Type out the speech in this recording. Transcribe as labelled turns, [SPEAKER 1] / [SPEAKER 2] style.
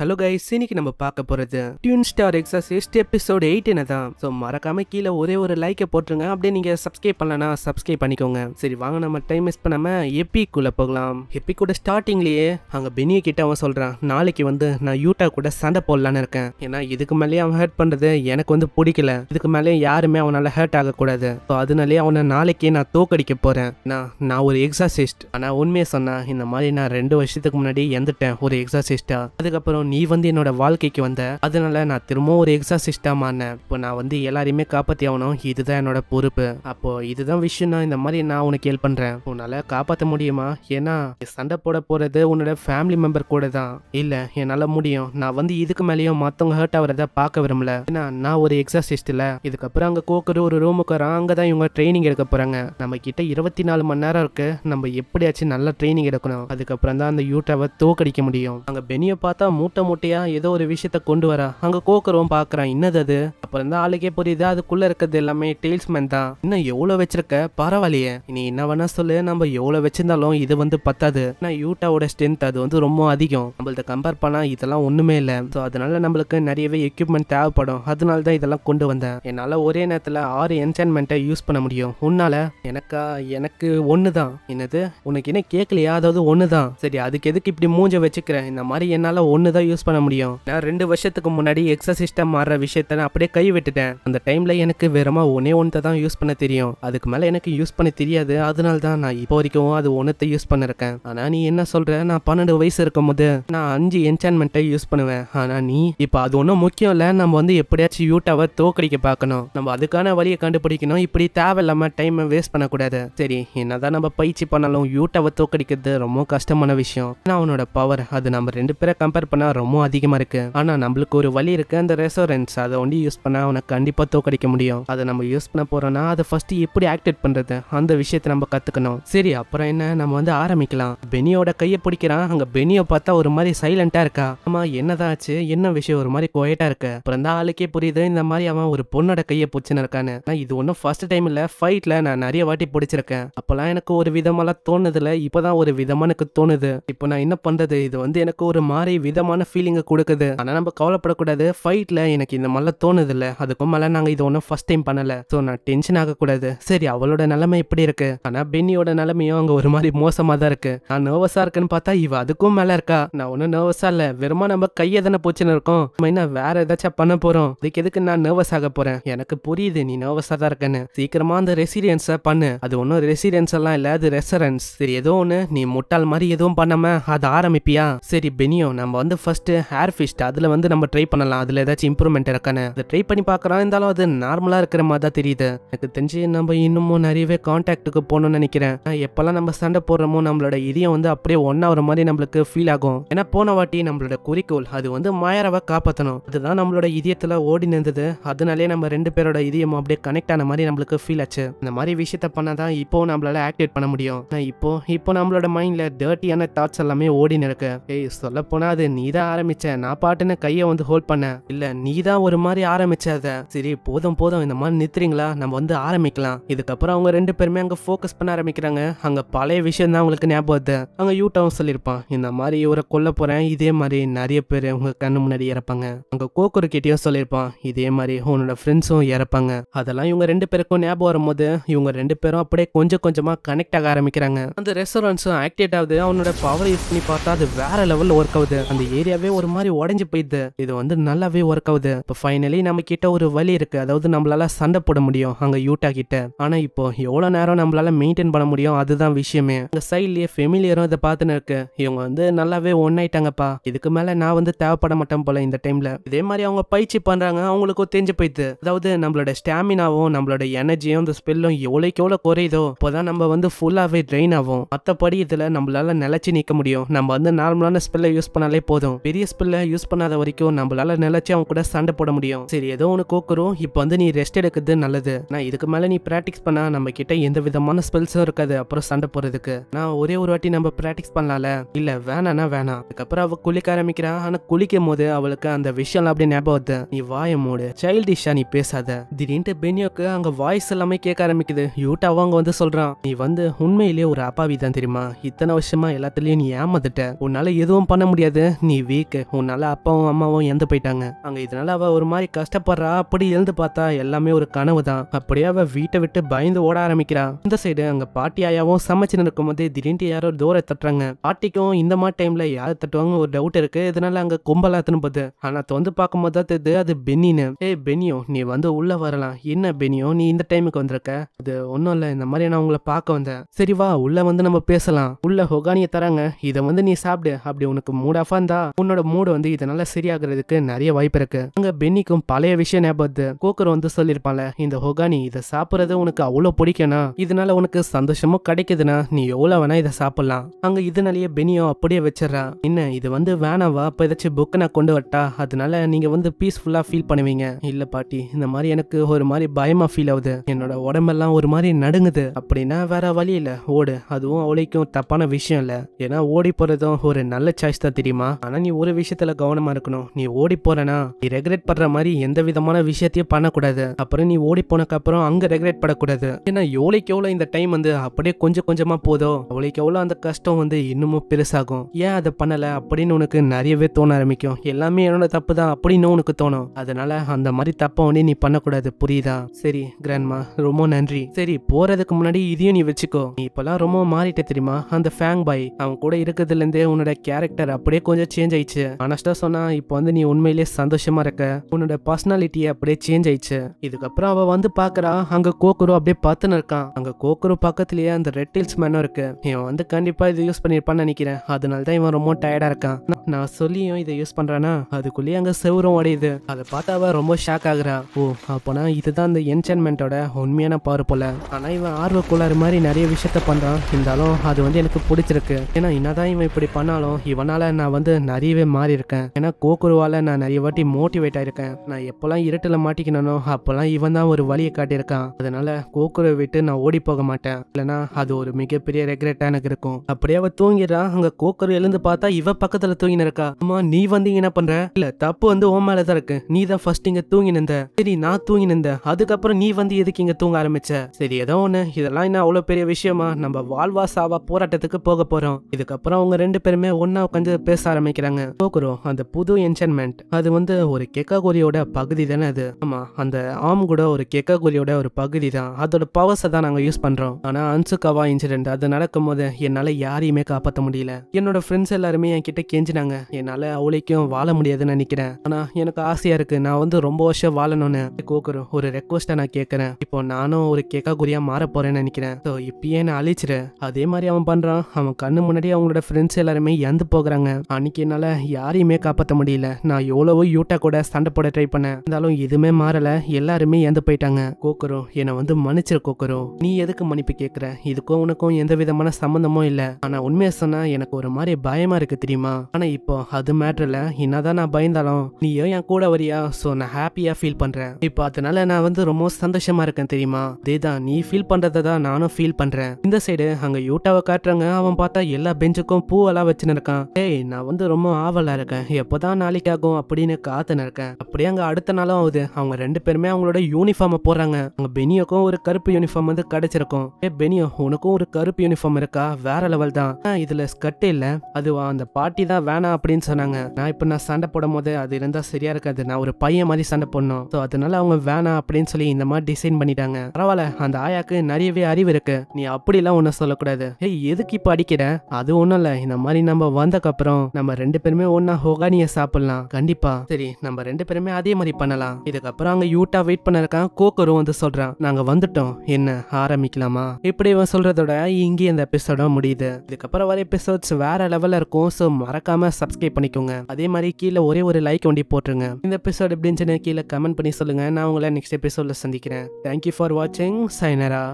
[SPEAKER 1] hello guys இன்னைக்கு நம்ம பார்க்க போறது tune star exercise episode eight என்ன தான் ஸோ மறக்காம கீழே ஒரே ஒரு லைக்கை போட்டுருங்க அப்படியே நீங்க சப்ஸ்கிரைப் பண்ணலனா சப்ஸ்கிரைப் பண்ணிக்கோங்க சரி வாங்க நம்ம டைம் மிஸ் பண்ணாம எப்பி கூட போகலாம் எப்பி கூட ஸ்டார்டிங்லயே அங்க பெனிய கிட்ட அவன் சொல்றான் நாளைக்கு வந்து நான் யூட்டா கூட சண்டை போடலான்னு இருக்கேன் ஏன்னா இதுக்கு மேலேயே அவன் ஹர்ட் பண்றது எனக்கு வந்து பிடிக்கல இதுக்கு மேலேயும் யாருமே அவனால ஹர்ட் ஆகக்கூடாது ஸோ அதனாலேயே அவனை நாளைக்கே நான் தோக்கடிக்க போறேன் நான் நான் ஒரு எக்ஸசைஸ்ட் ஆனா உண்மையை சொன்னா இந்த மாதிரி நான் ரெண்டு வருஷத்துக்கு முன்னாடி இறந்துட்டேன் ஒரு எக்ஸசைஸ்டா அதுக்கப்புறம் நீ வந்து என்னோட வாழ்க்கைக்கு வந்த அதனால நான் திரும்பவும் ஒரு எக்ஸாசிஸ்டாக மாறினேன் இப்போ நான் வந்து எல்லாரையுமே காப்பாத்தி ஆகணும் இதுதான் என்னோட பொறுப்பு அப்போ இதுதான் விஷயம்னா இந்த மாதிரி நான் உனக்கு ஹெல்ப் பண்றேன் உன்னால் காப்பாற்ற முடியுமா ஏன்னா சண்டை போட போகிறது உன்னோட ஃபேமிலி மெம்பர் கூட தான் இல்லை என்னால் முடியும் நான் வந்து இதுக்கு மேலேயும் மற்றவங்க ஹர்ட் ஆகிறத பார்க்க விரும்பல ஏன்னா நான் ஒரு எக்ஸாசிஸ்ட் இல்லை இதுக்கப்புறம் அங்கே கோக்குற ஒரு ரூமுக்கு வரான் அங்கே தான் இவங்க ட்ரைனிங் எடுக்க போகிறாங்க நம்ம கிட்ட இருபத்தி நாலு மணி நேரம் இருக்கு நம்ம எப்படியாச்சும் நல்லா ட்ரைனிங் எடுக்கணும் அதுக்கப்புறம் தான் அந்த யூட்டாவை தோக்கடிக்க முடியும் அங்கே பெனியை பார்த்தா மூட்டை முட்டை மூட்டையாக ஏதோ ஒரு விஷயத்த கொண்டு வரா அங்கே கோக்கரவும் பார்க்குறான் என்னது அது அப்புறம் தான் ஆளுக்கே புரியுது அதுக்குள்ளே இருக்கிறது எல்லாமே டெய்ல்ஸ்மேன் தான் இன்னும் எவ்வளோ வச்சிருக்க பரவாயில்லையே நீ என்ன வேணா சொல்லு நம்ம எவ்வளோ வச்சிருந்தாலும் இது வந்து பத்தாது ஆனால் யூட்டாவோட ஸ்ட்ரென்த் அது வந்து ரொம்ப அதிகம் நம்மள்த கம்பேர் பண்ணால் இதெல்லாம் ஒன்றுமே இல்லை ஸோ அதனால நம்மளுக்கு நிறையவே எக்யூப்மெண்ட் தேவைப்படும் அதனால தான் இதெல்லாம் கொண்டு வந்தேன் என்னால் ஒரே நேரத்தில் ஆறு என்சைன்மெண்ட்டை யூஸ் பண்ண முடியும் உன்னால் எனக்கா எனக்கு ஒன்று தான் என்னது உனக்கு என்ன கேட்கலையா அதாவது ஒன்று தான் சரி அதுக்கு எதுக்கு இப்படி மூஞ்ச வச்சுக்கிறேன் இந்த மாதிரி என்னால் ஒன்று தான் யூஸ் பண்ண முடியும் நான் ரெண்டு வருஷத்துக்கு முன்னாடி சிஸ்டம் மாற விஷயத்த நான் அப்படியே கை விட்டுட்டேன் அந்த டைம்ல எனக்கு வெறுமா ஒன்னே ஒன்று தான் யூஸ் பண்ண தெரியும் அதுக்கு மேலே எனக்கு யூஸ் பண்ண தெரியாது அதனால தான் நான் இப்போ வரைக்கும் அது ஒன்றத்தை யூஸ் பண்ணிருக்கேன் ஆனா நீ என்ன சொல்ற நான் பன்னெண்டு வயசு இருக்கும் போது நான் அஞ்சு என்சான்மெண்ட்டை யூஸ் பண்ணுவேன் ஆனால் நீ இப்போ அது ஒன்றும் முக்கியம் இல்லை நம்ம வந்து எப்படியாச்சும் யூட்டாவை தோக்கடிக்க பார்க்கணும் நம்ம அதுக்கான வழியை கண்டுபிடிக்கணும் இப்படி தேவையில்லாம டைம் வேஸ்ட் பண்ணக்கூடாது சரி என்னதான் நம்ம பயிற்சி பண்ணாலும் யூட்டாவை தோக்கடிக்கிறது ரொம்ப கஷ்டமான விஷயம் நான் அவனோட பவர் அது நம்ம ரெண்டு பேரை கம்பேர் பண்ணா ரொம்ப அதிகமாக இருக்கு ஆனால் நம்மளுக்கு ஒரு வழி இருக்குது அந்த ரெசோரன்ஸ் அதை ஒண்டி யூஸ் பண்ணால் அவனுக்கு கண்டிப்பாக தோக்கடிக்க முடியும் அதை நம்ம யூஸ் பண்ண போகிறோன்னா அதை ஃபஸ்ட்டு எப்படி ஆக்டிவேட் பண்ணுறது அந்த விஷயத்தை நம்ம கற்றுக்கணும் சரி அப்புறம் என்ன நம்ம வந்து ஆரம்பிக்கலாம் பெனியோட கையை பிடிக்கிறான் அங்கே பெனியை பார்த்தா ஒரு மாதிரி சைலண்டா இருக்கா ஆமா என்னதாச்சு ஆச்சு என்ன விஷயம் ஒரு மாதிரி குவைட்டாக இருக்கு அப்புறம் தான் ஆளுக்கே புரியுது இந்த மாதிரி அவன் ஒரு பொண்ணோட கையை பிடிச்சின்னு இருக்கான்னு இது ஒன்றும் ஃபர்ஸ்ட் டைம் இல்ல ஃபைட்டில் நான் நிறைய வாட்டி பிடிச்சிருக்கேன் அப்பெல்லாம் எனக்கு ஒரு விதமெல்லாம் தோணுதுல இப்போ தான் ஒரு விதமாக எனக்கு தோணுது இப்போ நான் என்ன பண்ணுறது இது வந்து எனக்கு ஒரு மாதிரி விதமான ஃபீலிங்கை கொடுக்குது ஆனால் நம்ம கவலைப்படக்கூடாது ஃபைட்டில் எனக்கு இந்த மாதிரிலாம் தோணுது இல்லை அதுக்கும் மேலே நாங்கள் இது ஒன்றும் ஃபஸ்ட் டைம் பண்ணலை ஸோ நான் டென்ஷன் ஆகக்கூடாது சரி அவளோட நிலைமை எப்படி இருக்கு ஆனால் பென்னியோட நிலைமையும் அங்கே ஒரு மாதிரி மோசமாக தான் இருக்கு நான் நர்வஸாக இருக்குன்னு பார்த்தா இவ அதுக்கும் மேலே இருக்கா நான் ஒன்றும் நர்வஸாக இல்லை வெறுமா நம்ம கையை தானே போச்சுன்னு இருக்கோம் நம்ம என்ன வேற ஏதாச்சும் பண்ண போகிறோம் அதுக்கு எதுக்கு நான் நர்வஸ் ஆக போகிறேன் எனக்கு புரியுது நீ நர்வஸாக தான் இருக்கேன்னு சீக்கிரமாக அந்த ரெசிடென்ஸை பண்ணு அது ஒன்றும் ரெசிடென்ஸ் எல்லாம் இல்லை அது ரெசரன்ஸ் சரி ஏதோ ஒன்று நீ முட்டாள் மாதிரி எதுவும் பண்ணாம அதை ஆரம்பிப்பியா சரி பெனியோ நம்ம வந்து ஃபஸ்ட் ஃபஸ்ட்டு ஹேர் ஃபிஸ்ட் அதில் வந்து நம்ம ட்ரை பண்ணலாம் அதில் ஏதாச்சும் இம்ப்ரூவ்மெண்ட் இருக்கானு அதை ட்ரை பண்ணி பார்க்குறோம் இருந்தாலும் அது நார்மலாக இருக்கிற மாதிரி தான் தெரியுது எனக்கு தெரிஞ்சு நம்ம இன்னமும் நிறையவே காண்டாக்டுக்கு போகணும்னு நினைக்கிறேன் எப்போல்லாம் நம்ம சண்டை போடுறோமோ நம்மளோட இதயம் வந்து அப்படியே ஒன்றா ஆகிற மாதிரி நம்மளுக்கு ஃபீல் ஆகும் ஏன்னா போன வாட்டி நம்மளோட குறிக்கோள் அது வந்து மாயராவை காப்பாற்றணும் அதுதான் நம்மளோட இதயத்தில் ஓடி நின்றது அதனாலே நம்ம ரெண்டு பேரோட இதயம் அப்படியே கனெக்ட் ஆன மாதிரி நம்மளுக்கு ஃபீல் ஆச்சு இந்த மாதிரி விஷயத்த பண்ணால் தான் இப்போ நம்மளால ஆக்டிவேட் பண்ண முடியும் இப்போ இப்போ நம்மளோட மைண்டில் டர்ட்டியான தாட்ஸ் எல்லாமே ஓடி நிற்கு ஏய் சொல்ல போனால் அது நீ இதை ஆரம்பிச்ச நான் பாட்டுன்னு கையை வந்து ஹோல்ட் பண்ணேன் இல்ல நீ தான் ஒரு மாதிரி ஆரம்பிச்சத சரி போதும் போதும் இந்த மாதிரி நிறுத்துறீங்களா நம்ம வந்து ஆரம்பிக்கலாம் இதுக்கப்புறம் அவங்க ரெண்டு பேருமே அங்க ஃபோக்கஸ் பண்ண ஆரம்பிக்கிறாங்க அங்க பழைய விஷயம் தான் அவங்களுக்கு ஞாபகம் வருது அங்க யூட்டாவும் சொல்லியிருப்பான் இந்த மாதிரி இவரை கொல்ல போறேன் இதே மாதிரி நிறைய பேர் உங்க கண்ணு முன்னாடி இறப்பாங்க அங்க கோக்குரு கிட்டயும் சொல்லியிருப்பான் இதே மாதிரி உன்னோட ஃப்ரெண்ட்ஸும் இறப்பாங்க அதெல்லாம் இவங்க ரெண்டு பேருக்கும் ஞாபகம் வரும்போது இவங்க ரெண்டு பேரும் அப்படியே கொஞ்சம் கொஞ்சமா கனெக்ட் ஆக ஆரம்பிக்கிறாங்க அந்த ரெஸ்டாரண்ட்ஸும் ஆக்டிவேட் ஆகுது அவனோட பவர் யூஸ் பண்ணி பார்த்தா அது வேற லெவல்ல ஒர்க் ஆகுது அந்த ஏரியா ஏரியாவே ஒரு மாதிரி உடஞ்சி போயிடுது இது வந்து நல்லாவே ஒர்க் ஆகுது இப்போ ஃபைனலி நம்ம கிட்ட ஒரு வழி இருக்கு அதாவது நம்மளால சண்டை போட முடியும் அங்க யூட்டா கிட்ட ஆனா இப்போ எவ்வளவு நேரம் நம்மளால மெயின்டைன் பண்ண முடியும் அதுதான் விஷயமே அந்த சைட்லயே ஃபெமிலியரும் இதை பார்த்துன்னு இருக்கு இவங்க வந்து நல்லாவே ஒன்னாயிட்டாங்கப்பா இதுக்கு மேல நான் வந்து தேவைப்பட மாட்டேன் போல இந்த டைம்ல இதே மாதிரி அவங்க பயிற்சி பண்றாங்க அவங்களுக்கும் தெரிஞ்சு போயிடுது அதாவது நம்மளோட ஸ்டாமினாவும் நம்மளோட எனர்ஜியும் இந்த ஸ்பெல்லும் எவ்வளோக்கு எவ்வளோ குறையுதோ அப்போதான் நம்ம வந்து ஃபுல்லாகவே ட்ரெயின் ஆகும் மற்றபடி இதில் நம்மளால நிலச்சி நிற்க முடியும் நம்ம வந்து நார்மலான ஸ்பெல்லை யூஸ் பண்ணாலே போதும் பெரிய ஸ்பெல்ல யூஸ் பண்ணாத வரைக்கும் நம்மளால நிலைச்சு அவன் கூட சண்டை போட முடியும் சரி ஏதோ ஒன்று கோக்குறோம் இப்போ வந்து நீ ரெஸ்ட் எடுக்கிறது நல்லது நான் இதுக்கு மேலே நீ ப்ராக்டிஸ் பண்ணா நம்ம கிட்ட எந்த விதமான ஸ்பெல்ஸும் இருக்காது அப்புறம் சண்டை போறதுக்கு நான் ஒரே ஒரு வாட்டி நம்ம ப்ராக்டிஸ் பண்ணலாம்ல இல்ல வேணானா வேணாம் அதுக்கப்புறம் அவ குளிக்க ஆரம்பிக்கிறான் ஆனா குளிக்கும் போது அவளுக்கு அந்த விஷயம் அப்படியே ஞாபகம் வருது நீ வாய மூடு சைல்டிஷா நீ பேசாத திடீர்னு பெனியோக்கு அங்க வாய்ஸ் எல்லாமே கேட்க ஆரம்பிக்குது யூட்டாவும் அவங்க வந்து சொல்றான் நீ வந்து உண்மையிலேயே ஒரு அப்பாவி தான் தெரியுமா இத்தனை வருஷமா எல்லாத்துலயும் நீ ஏமாந்துட்ட உன்னால எதுவும் பண்ண முடியாது நீ வீக்கு உன்னால அப்பாவும் அம்மாவும் இறந்து போயிட்டாங்க அங்க இதனால அவ ஒரு மாதிரி கஷ்டப்படுறா அப்படி எழுந்து பார்த்தா எல்லாமே ஒரு கனவு தான் அப்படியே அவ வீட்டை விட்டு பயந்து ஓட ஆரம்பிக்கிறா இந்த சைடு அங்க பாட்டி ஆயாவும் சமைச்சு நடக்கும் போது திடீர்னு யாரோ தூரம் தட்டுறாங்க பாட்டிக்கும் இந்த மாதிரி டைம்ல யார் தட்டுவாங்க ஒரு டவுட் இருக்கு இதனால அங்க கும்பலா திரும்புது ஆனா பார்க்கும் போது தான் தெரியுது அது பென்னின்னு ஏ பெனியோ நீ வந்து உள்ள வரலாம் என்ன பெனியோ நீ இந்த டைமுக்கு வந்திருக்க அது ஒன்றும் இல்லை இந்த மாதிரி நான் உங்களை பார்க்க வந்தேன் சரி வா உள்ள வந்து நம்ம பேசலாம் உள்ள ஹொகானியை தராங்க இதை வந்து நீ சாப்பிடு அப்படி உனக்கு மூட் ஆஃபா இருந்தா உன்னோட மூடு வந்து இதனால சரியாகிறதுக்கு நிறைய வாய்ப்பு இருக்கு அங்க பென்னிக்கும் பழைய விஷயம் ஞாபகத்து கோக்கர் வந்து சொல்லியிருப்பான்ல இந்த ஹொகானி இதை சாப்பிட்றது உனக்கு அவ்வளோ பிடிக்கணும் இதனால உனக்கு சந்தோஷமும் கிடைக்குதுன்னா நீ எவ்வளோ வேணா இதை சாப்பிடலாம் அங்க இதனாலேயே பெனியோ அப்படியே வச்சிடறா என்ன இது வந்து வேணாவா இப்ப ஏதாச்சும் புக்கு நான் கொண்டு வரட்டா அதனால நீங்க வந்து பீஸ்ஃபுல்லா ஃபீல் பண்ணுவீங்க இல்ல பாட்டி இந்த மாதிரி எனக்கு ஒரு மாதிரி பயமா ஃபீல் ஆகுது என்னோட உடம்பெல்லாம் ஒரு மாதிரி நடுங்குது அப்படின்னா வேற வழி இல்ல ஓடு அதுவும் அவளைக்கும் தப்பான விஷயம் இல்ல ஏன்னா ஓடி போறதும் ஒரு நல்ல சாய்ஸ் தான் தெரியுமா ஆனா நீ ஒரு விஷயத்துல கவனமா இருக்கணும் நீ ஓடி போறனா நீ ரெகுலேட் பண்ற மாதிரி எந்த விதமான விஷயத்தையும் பண்ணக்கூடாது அப்புறம் நீ ஓடி போனக்கு அப்புறம் அங்க ரெகுலேட் படக்கூடாது ஏன்னா எவ்வளோக்கு எவ்வளோ இந்த டைம் வந்து அப்படியே கொஞ்சம் கொஞ்சமா போதும் அவளுக்கு எவ்வளோ அந்த கஷ்டம் வந்து இன்னமும் பெருசாகும் ஏன் அதை பண்ணல அப்படின்னு உனக்கு நிறையவே தோண ஆரம்பிக்கும் எல்லாமே என்னோட தப்பு தான் அப்படின்னு உனக்கு தோணும் அதனால அந்த மாதிரி தப்ப வந்து நீ பண்ணக்கூடாது புரியுதா சரி கிராண்ட்மா ரொம்ப நன்றி சரி போறதுக்கு முன்னாடி இதையும் நீ வச்சுக்கோ நீ இப்பெல்லாம் ரொம்ப மாறிட்ட தெரியுமா அந்த ஃபேங் பாய் அவன் கூட இருக்கிறதுல இருந்தே உன்னோட கேரக்டர் அப்படியே கொஞ்சம் சேஞ்ச் ஆயிடுச்சு அனஸ்டா சொன்னா இப்போ வந்து நீ உண்மையிலேயே சந்தோஷமா இருக்க உன்னோட பர்சனாலிட்டியே அப்படியே சேஞ்ச் ஆயிடுச்சு இதுக்கப்புறம் அவ வந்து பாக்குறா அங்க கோக்குரு அப்படியே பார்த்துன்னு இருக்கான் அங்க கோக்குரு பக்கத்துலயே அந்த ரெட் ஹில்ஸ் மேனும் இருக்கு இவன் வந்து கண்டிப்பா இது யூஸ் பண்ணிருப்பான்னு நினைக்கிறேன் அதனால தான் இவன் ரொம்ப டயர்டா இருக்கான் நான் சொல்லியும் இதை யூஸ் பண்றானா அதுக்குள்ளேயே அங்க செவரும் உடையுது அதை பார்த்தாவ ரொம்ப ஷாக் ஆகுறா ஓ அப்போனா இதுதான் இந்த என்சன்மெண்டோட உண்மையான பவர் போல ஆனா இவன் ஆர்வக்குள்ளார் மாதிரி நிறைய விஷயத்த பண்றான் இருந்தாலும் அது வந்து எனக்கு பிடிச்சிருக்கு ஏன்னா என்னதான் இவன் இப்படி பண்ணாலும் இவனால நான் வந்து நிறைய நிறையவே மாறி இருக்கேன் ஏன்னா கோக்குருவால நான் நிறைய வாட்டி மோட்டிவேட் ஆயிருக்கேன் நான் எப்பெல்லாம் இருட்டில் மாட்டிக்கணும் அப்பெல்லாம் இவன் தான் ஒரு வழியை காட்டியிருக்கான் அதனால கோக்குரை விட்டு நான் ஓடி போக மாட்டேன் இல்லைன்னா அது ஒரு மிகப்பெரிய ரெக்ரெட்டா எனக்கு இருக்கும் அப்படியே அவ தூங்கிடுறான் அங்க கோக்குரு எழுந்து பார்த்தா இவ பக்கத்துல தூங்கினு இருக்கா அம்மா நீ வந்து என்ன பண்ற இல்ல தப்பு வந்து உன் மேலதான் இருக்கு நீ தான் ஃபர்ஸ்ட் இங்கே தூங்கினிருந்த சரி நான் தூங்கினிருந்த அதுக்கப்புறம் நீ வந்து எதுக்கு இங்க தூங்க ஆரம்பிச்ச சரி ஏதோ ஒண்ணு இதெல்லாம் என்ன அவ்வளவு பெரிய விஷயமா நம்ம வாழ்வா சாவா போராட்டத்துக்கு போக போறோம் இதுக்கப்புறம் அவங்க ரெண்டு பேருமே ஒன்னா உட்காந்து பேச ஆரம்பிக்கிறாங்க காமிக்கிறாங்க போக்குரோ அந்த புது என்ச்சன்மெண்ட் அது வந்து ஒரு கெக்காகோரியோட பகுதி தானே அது ஆமா அந்த ஆம் கூட ஒரு கெக்காகோரியோட ஒரு பகுதி தான் அதோட பவர்ஸை தான் நாங்க யூஸ் பண்றோம் ஆனா அன்சுகவா இன்சிடென்ட் அது நடக்கும்போது என்னால யாரையுமே காப்பாற்ற முடியல என்னோட ஃப்ரெண்ட்ஸ் எல்லாருமே என் கிட்ட கெஞ்சினாங்க என்னால அவளைக்கும் வாழ முடியாதுன்னு நினைக்கிறேன் ஆனா எனக்கு ஆசையா இருக்கு நான் வந்து ரொம்ப வருஷம் வாழணும்னு கோக்குரோ ஒரு ரெக்வஸ்டை நான் கேட்கறேன் இப்போ நானும் ஒரு கெக்காகோரியா மாற போறேன்னு நினைக்கிறேன் ஸோ இப்பயே நான் அழிச்சிரு அதே மாதிரி அவன் பண்றான் அவன் கண்ணு முன்னாடி அவங்களோட ஃப்ரெண்ட்ஸ் எல்லாருமே இறந்து போகிறாங்க அன்னைக்கு என்ன என்னால் யாரையுமே காப்பாற்ற முடியல நான் எவ்வளவோ யூட்டா கூட சண்டை போட ட்ரை பண்ணேன் இருந்தாலும் எதுவுமே மாறலை எல்லாருமே இறந்து போயிட்டாங்க கோக்கரும் என்னை வந்து மன்னிச்சிரு கோக்கரும் நீ எதுக்கு மன்னிப்பு கேட்குற இதுக்கும் உனக்கும் எந்த விதமான சம்மந்தமும் இல்லை ஆனால் உண்மையை சொன்னால் எனக்கு ஒரு மாதிரி பயமாக இருக்குது தெரியுமா ஆனால் இப்போ அது மேட்ரில் என்னதான் நான் பயந்தாலும் நீ ஏன் என் கூட வரியா ஸோ நான் ஹாப்பியாக ஃபீல் பண்ணுறேன் இப்போ அதனால நான் வந்து ரொம்ப சந்தோஷமாக இருக்கேன் தெரியுமா இதேதான் நீ ஃபீல் பண்ணுறதை தான் நானும் ஃபீல் பண்ணுறேன் இந்த சைடு அங்கே யூட்டாவை காட்டுறாங்க அவன் பார்த்தா எல்லா பெஞ்சுக்கும் பூவெல்லாம் வச்சுன்னு இருக்கான் ஏய் நான் வந்து ரொம்ப இன்னமும் ஆவலாக இருக்கேன் எப்போ தான் நாளைக்கு ஆகும் அப்படின்னு காத்துன்னு இருக்கேன் அப்படியே அங்கே அடுத்த நாளும் ஆகுது அவங்க ரெண்டு பேருமே அவங்களோட யூனிஃபார்மை போடுறாங்க அவங்க பெனியோக்கும் ஒரு கருப்பு யூனிஃபார்ம் வந்து கிடைச்சிருக்கும் ஏ பெனியோ உனக்கும் ஒரு கருப்பு யூனிஃபார்ம் இருக்கா வேற லெவல் தான் இதுல ஸ்கர்ட் இல்ல அது அந்த பாட்டி தான் வேணாம் அப்படின்னு சொன்னாங்க நான் இப்போ நான் சண்டை போடும் போது அது இருந்தா சரியா இருக்காது நான் ஒரு பையன் மாதிரி சண்டை போடணும் ஸோ அதனால அவங்க வேணாம் அப்படின்னு சொல்லி இந்த மாதிரி டிசைன் பண்ணிட்டாங்க பரவாயில்ல அந்த ஆயாக்கு நிறையவே அறிவு இருக்கு நீ அப்படிலாம் ஒன்றும் சொல்லக்கூடாது ஏய் எதுக்கு இப்போ அடிக்கிற அது ஒன்றும் இல்லை இந்த மாதிரி நம்ம வந்தக்கப்புறம் நம்ம ரெண்டு ரெண்டு பேருமே ஒன்னா ஹோகானிய சாப்பிடலாம் கண்டிப்பா சரி நம்ம ரெண்டு பேருமே அதே மாதிரி பண்ணலாம் இதுக்கப்புறம் அங்க யூட்டா வெயிட் பண்ண இருக்கான் கோக்கரும் வந்து சொல்றான் நாங்க வந்துட்டோம் என்ன ஆரம்பிக்கலாமா இப்படி இவன் சொல்றதோட இங்கே இந்த எபிசோட முடியுது இதுக்கப்புறம் வர எபிசோட்ஸ் வேற லெவல்ல இருக்கும் ஸோ மறக்காம சப்ஸ்கிரைப் பண்ணிக்கோங்க அதே மாதிரி கீழே ஒரே ஒரு லைக் ஒண்டி போட்டுருங்க இந்த எபிசோட் எப்படின்னு கீழே கமெண்ட் பண்ணி சொல்லுங்க நான் உங்களை நெக்ஸ்ட் எபிசோட்ல சந்திக்கிறேன் தேங்க்யூ ஃபார் வாட்சிங் சைனரா